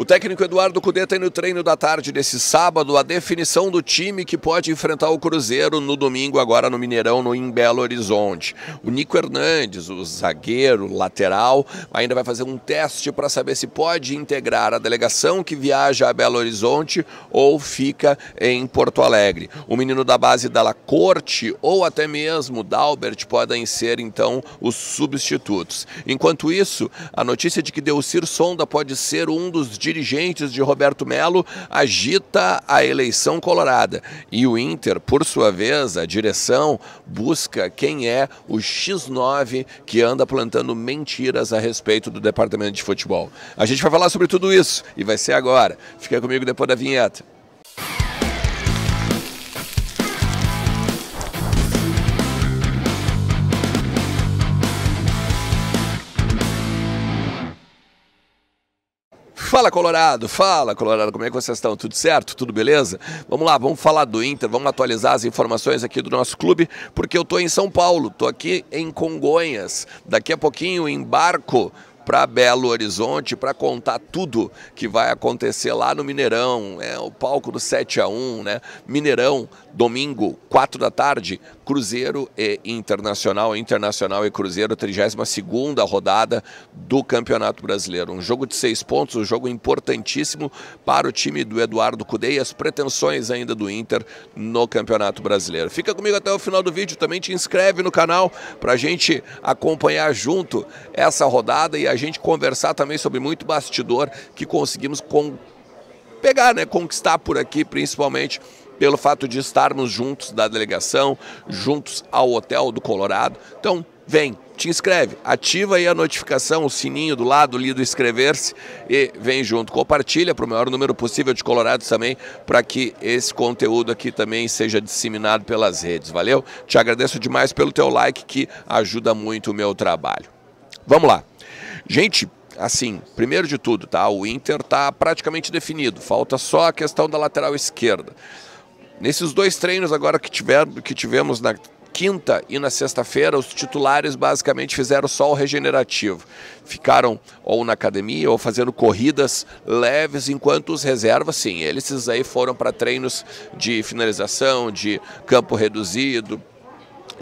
O técnico Eduardo Cudê tem no treino da tarde desse sábado a definição do time que pode enfrentar o Cruzeiro no domingo, agora no Mineirão, no em Belo Horizonte. O Nico Hernandes, o zagueiro lateral, ainda vai fazer um teste para saber se pode integrar a delegação que viaja a Belo Horizonte ou fica em Porto Alegre. O menino da base da La Corte ou até mesmo Dalbert podem ser então os substitutos. Enquanto isso, a notícia de que Delcir Sonda pode ser um dos dirigentes de Roberto Melo agita a eleição colorada. E o Inter, por sua vez, a direção, busca quem é o X9 que anda plantando mentiras a respeito do departamento de futebol. A gente vai falar sobre tudo isso e vai ser agora. Fica comigo depois da vinheta. Fala Colorado, fala Colorado, como é que vocês estão? Tudo certo? Tudo beleza? Vamos lá, vamos falar do Inter, vamos atualizar as informações aqui do nosso clube, porque eu estou em São Paulo, estou aqui em Congonhas. Daqui a pouquinho embarco para Belo Horizonte para contar tudo que vai acontecer lá no Mineirão, é o palco do 7 a 1, né? Mineirão, Domingo, 4 da tarde, Cruzeiro e Internacional, Internacional e Cruzeiro, 32ª rodada do Campeonato Brasileiro. Um jogo de seis pontos, um jogo importantíssimo para o time do Eduardo Cudei e as pretensões ainda do Inter no Campeonato Brasileiro. Fica comigo até o final do vídeo, também te inscreve no canal para a gente acompanhar junto essa rodada e a gente conversar também sobre muito bastidor que conseguimos com... pegar, né, conquistar por aqui, principalmente pelo fato de estarmos juntos da delegação, juntos ao Hotel do Colorado. Então, vem, te inscreve, ativa aí a notificação, o sininho do lado ali do inscrever-se e vem junto. Compartilha para o maior número possível de colorados também, para que esse conteúdo aqui também seja disseminado pelas redes, valeu? Te agradeço demais pelo teu like que ajuda muito o meu trabalho. Vamos lá. Gente, assim, primeiro de tudo, tá? O Inter tá praticamente definido, falta só a questão da lateral esquerda. Nesses dois treinos agora que, tiver, que tivemos na quinta e na sexta-feira, os titulares basicamente fizeram só o regenerativo. Ficaram ou na academia ou fazendo corridas leves, enquanto os reservas, sim, eles aí foram para treinos de finalização, de campo reduzido,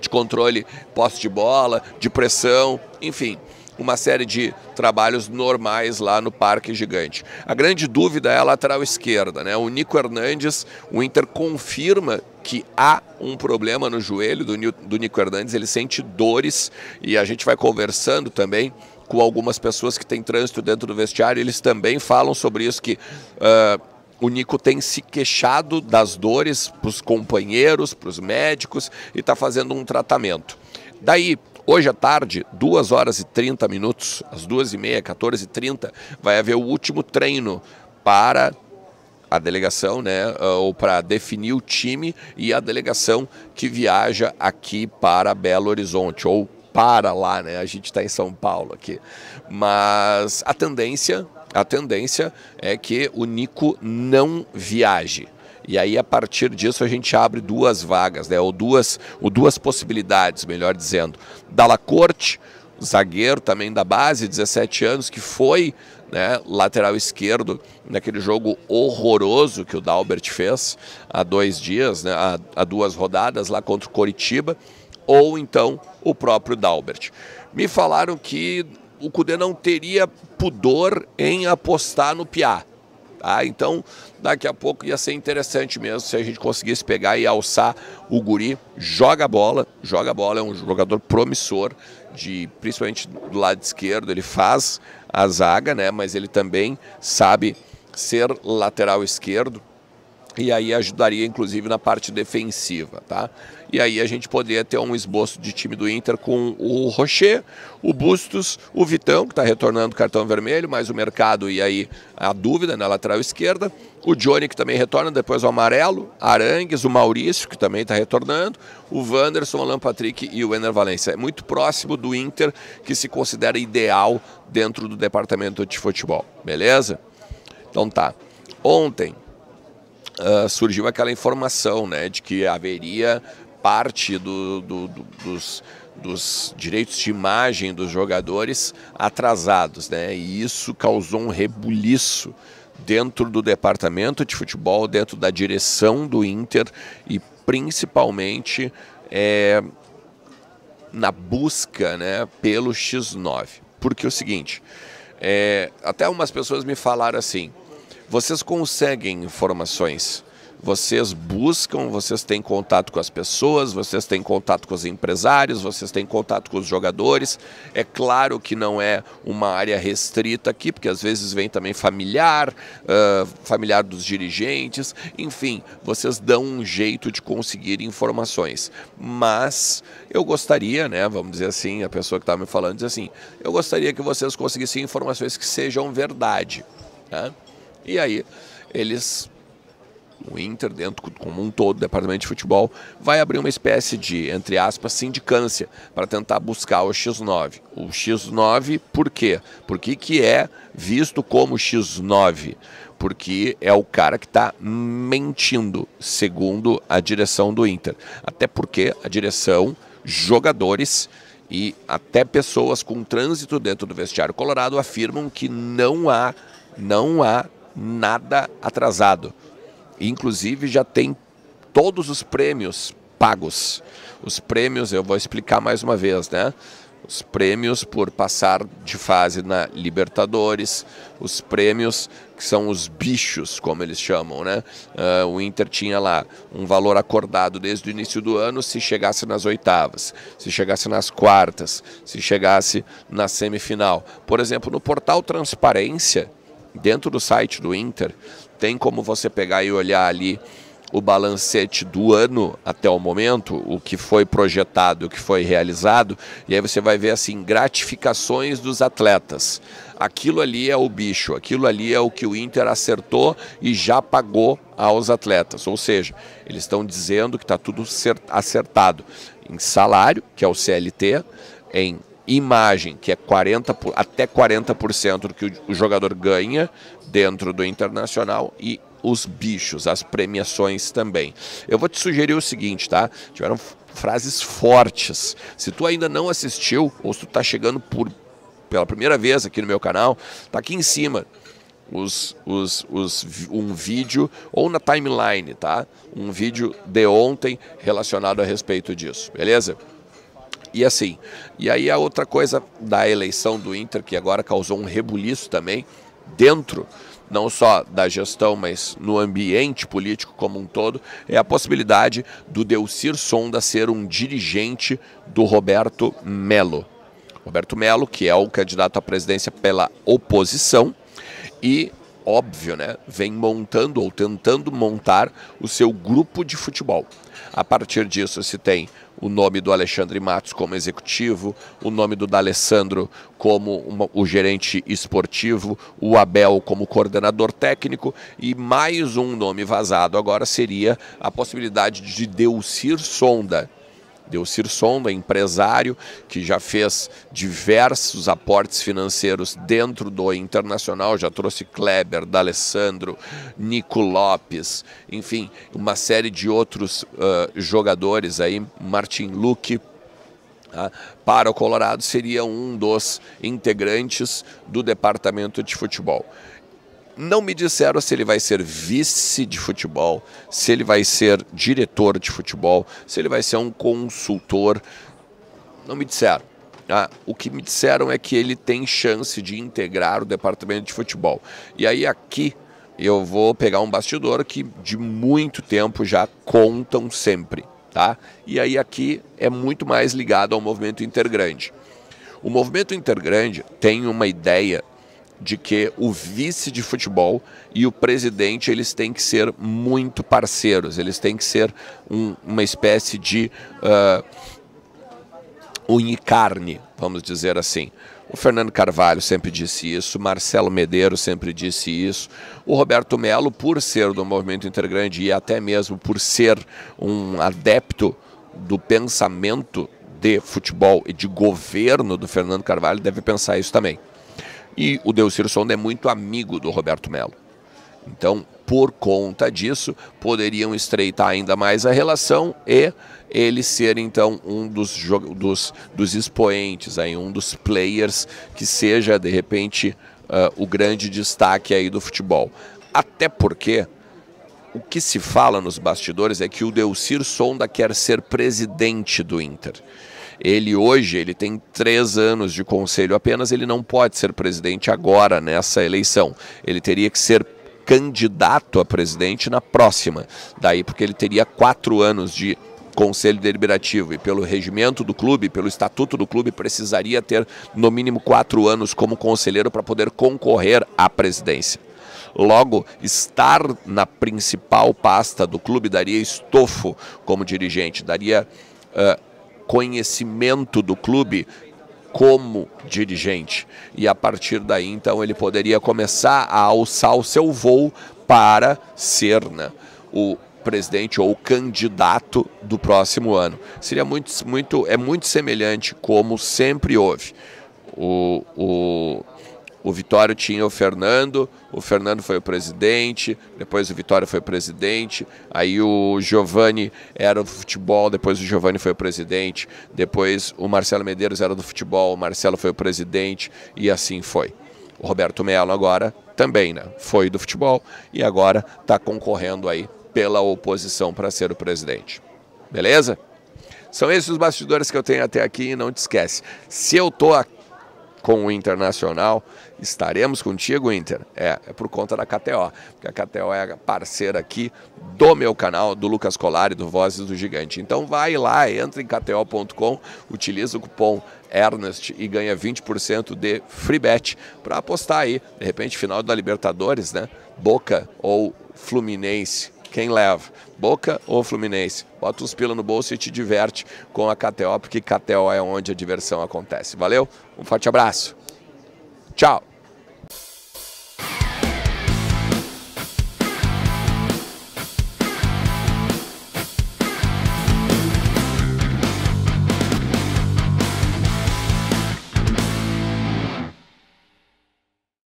de controle posse de bola, de pressão, enfim uma série de trabalhos normais lá no Parque Gigante. A grande dúvida é a lateral esquerda, né? O Nico Hernandes, o Inter confirma que há um problema no joelho do, do Nico Hernandes, ele sente dores e a gente vai conversando também com algumas pessoas que têm trânsito dentro do vestiário, eles também falam sobre isso que uh, o Nico tem se queixado das dores para os companheiros, para os médicos e está fazendo um tratamento. Daí Hoje à tarde, 2 horas e 30 minutos, às 2h30, 14h30, vai haver o último treino para a delegação, né, eh, ou para definir o time e a delegação que viaja aqui para Belo Horizonte, ou para lá, né, a gente está em São Paulo aqui. Mas a tendência, a tendência é que o Nico não viaje. E aí, a partir disso, a gente abre duas vagas, né? ou, duas, ou duas possibilidades, melhor dizendo. Dalla Corte, zagueiro também da base, 17 anos, que foi né, lateral esquerdo naquele jogo horroroso que o Dalbert fez há dois dias, né, há, há duas rodadas lá contra o Coritiba, ou então o próprio Dalbert. Me falaram que o Cudê não teria pudor em apostar no Piá. Tá? Então, daqui a pouco ia ser interessante mesmo se a gente conseguisse pegar e alçar o guri, joga bola, joga bola, é um jogador promissor, de principalmente do lado esquerdo, ele faz a zaga, né? mas ele também sabe ser lateral esquerdo, e aí ajudaria inclusive na parte defensiva, tá? E aí a gente poderia ter um esboço de time do Inter com o Rocher, o Bustos, o Vitão, que está retornando cartão vermelho, mais o mercado e aí a dúvida na né, lateral esquerda, o Johnny, que também retorna, depois o Amarelo, Arangues, o Maurício, que também está retornando, o Wanderson, o Alan Patrick e o Ener Valencia. É muito próximo do Inter, que se considera ideal dentro do departamento de futebol, beleza? Então tá. Ontem, ah, surgiu aquela informação né, de que haveria parte do, do, do, dos, dos direitos de imagem dos jogadores atrasados, né? E isso causou um rebuliço dentro do departamento de futebol, dentro da direção do Inter e principalmente é, na busca né, pelo X9. Porque é o seguinte, é, até umas pessoas me falaram assim, vocês conseguem informações vocês buscam, vocês têm contato com as pessoas, vocês têm contato com os empresários, vocês têm contato com os jogadores. É claro que não é uma área restrita aqui, porque às vezes vem também familiar, uh, familiar dos dirigentes, enfim, vocês dão um jeito de conseguir informações. Mas eu gostaria, né, vamos dizer assim, a pessoa que está me falando diz assim, eu gostaria que vocês conseguissem informações que sejam verdade. Né? E aí eles o Inter, dentro como um todo, departamento de futebol, vai abrir uma espécie de, entre aspas, sindicância para tentar buscar o X9. O X9, por quê? Porque que é visto como X9? Porque é o cara que está mentindo, segundo a direção do Inter. Até porque a direção, jogadores e até pessoas com trânsito dentro do vestiário colorado afirmam que não há, não há nada atrasado. Inclusive já tem todos os prêmios pagos. Os prêmios, eu vou explicar mais uma vez, né? Os prêmios por passar de fase na Libertadores, os prêmios que são os bichos, como eles chamam, né? Uh, o Inter tinha lá um valor acordado desde o início do ano se chegasse nas oitavas, se chegasse nas quartas, se chegasse na semifinal. Por exemplo, no portal Transparência, Dentro do site do Inter, tem como você pegar e olhar ali o balancete do ano até o momento, o que foi projetado, o que foi realizado, e aí você vai ver assim gratificações dos atletas. Aquilo ali é o bicho, aquilo ali é o que o Inter acertou e já pagou aos atletas. Ou seja, eles estão dizendo que está tudo acertado em salário, que é o CLT, em imagem, que é 40, até 40% do que o jogador ganha dentro do internacional e os bichos, as premiações também. Eu vou te sugerir o seguinte, tá? Tiveram frases fortes. Se tu ainda não assistiu ou se tu tá chegando por pela primeira vez aqui no meu canal, tá aqui em cima os, os, os, um vídeo ou na timeline, tá? Um vídeo de ontem relacionado a respeito disso, beleza? E assim, e aí a outra coisa da eleição do Inter, que agora causou um rebuliço também, dentro não só da gestão, mas no ambiente político como um todo, é a possibilidade do Delcir Sonda ser um dirigente do Roberto Melo. Roberto Melo, que é o candidato à presidência pela oposição, e óbvio, né, vem montando ou tentando montar o seu grupo de futebol. A partir disso se tem o nome do Alexandre Matos como executivo, o nome do D'Alessandro como uma, o gerente esportivo, o Abel como coordenador técnico e mais um nome vazado agora seria a possibilidade de Delcir Sonda, Delcir Sonda, empresário que já fez diversos aportes financeiros dentro do Internacional, já trouxe Kleber, D'Alessandro, Nico Lopes, enfim, uma série de outros uh, jogadores aí, Martin Luque, tá? para o Colorado seria um dos integrantes do departamento de futebol. Não me disseram se ele vai ser vice de futebol, se ele vai ser diretor de futebol, se ele vai ser um consultor. Não me disseram. Ah, o que me disseram é que ele tem chance de integrar o departamento de futebol. E aí aqui eu vou pegar um bastidor que de muito tempo já contam sempre, tá? E aí aqui é muito mais ligado ao movimento intergrande. O movimento intergrande tem uma ideia de que o vice de futebol e o presidente eles têm que ser muito parceiros, eles têm que ser um, uma espécie de uh, ah, unicarne, vamos dizer assim. O Fernando Carvalho sempre disse isso, Marcelo Medeiros sempre disse isso, o Roberto Melo, por ser do movimento Intergrande e até mesmo por ser um adepto do pensamento de futebol e de governo do Fernando Carvalho, deve pensar isso também. E o Delcir Sonda é muito amigo do Roberto Melo. Então, por conta disso, poderiam estreitar ainda mais a relação e ele ser então um dos, dos, dos expoentes, aí, um dos players que seja de repente uh, o grande destaque aí do futebol. Até porque o que se fala nos bastidores é que o Delcir Sonda quer ser presidente do Inter. Ele hoje ele tem três anos de conselho apenas, ele não pode ser presidente agora nessa eleição. Ele teria que ser candidato a presidente na próxima. Daí porque ele teria quatro anos de Conselho Deliberativo e pelo regimento do clube, pelo estatuto do clube, precisaria ter no mínimo quatro anos como conselheiro para poder concorrer à presidência. Logo, estar na principal pasta do clube daria estofo como dirigente, daria uh, conhecimento do clube como dirigente. E a partir daí, então, ele poderia começar a alçar o seu voo para Serna, né, o presidente ou candidato do próximo ano. Seria muito, muito, é muito semelhante como sempre houve. O, o o Vitório tinha o Fernando, o Fernando foi o presidente, depois o Vitório foi o presidente, aí o Giovanni era do futebol, depois o Giovanni foi o presidente, depois o Marcelo Medeiros era do futebol, o Marcelo foi o presidente e assim foi. O Roberto Melo agora também, né? Foi do futebol e agora está concorrendo aí pela oposição para ser o presidente. Beleza? São esses os bastidores que eu tenho até aqui e não te esquece. Se eu tô com o Internacional, Estaremos contigo, Inter? É, é por conta da KTO, porque a KTO é a parceira aqui do meu canal, do Lucas Colari, do Vozes do Gigante. Então vai lá, entra em kto.com, utiliza o cupom Ernest e ganha 20% de free bet para apostar aí, de repente, final da Libertadores, né? Boca ou Fluminense, quem leva? Boca ou Fluminense? Bota uns pila no bolso e te diverte com a KTO, porque KTO é onde a diversão acontece. Valeu, um forte abraço. Tchau.